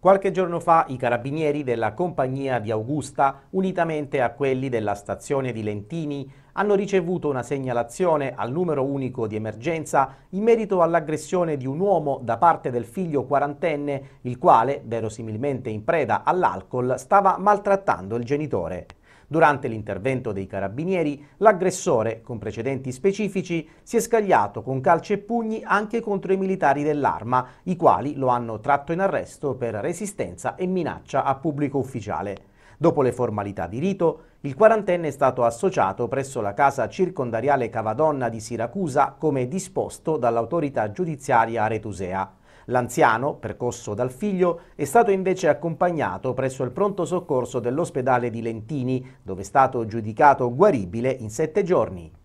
Qualche giorno fa i carabinieri della compagnia di Augusta, unitamente a quelli della stazione di Lentini, hanno ricevuto una segnalazione al numero unico di emergenza in merito all'aggressione di un uomo da parte del figlio quarantenne, il quale, verosimilmente in preda all'alcol, stava maltrattando il genitore. Durante l'intervento dei carabinieri, l'aggressore, con precedenti specifici, si è scagliato con calci e pugni anche contro i militari dell'arma, i quali lo hanno tratto in arresto per resistenza e minaccia a pubblico ufficiale. Dopo le formalità di rito, il quarantenne è stato associato presso la casa circondariale Cavadonna di Siracusa come disposto dall'autorità giudiziaria Retusea. L'anziano, percosso dal figlio, è stato invece accompagnato presso il pronto soccorso dell'ospedale di Lentini, dove è stato giudicato guaribile in sette giorni.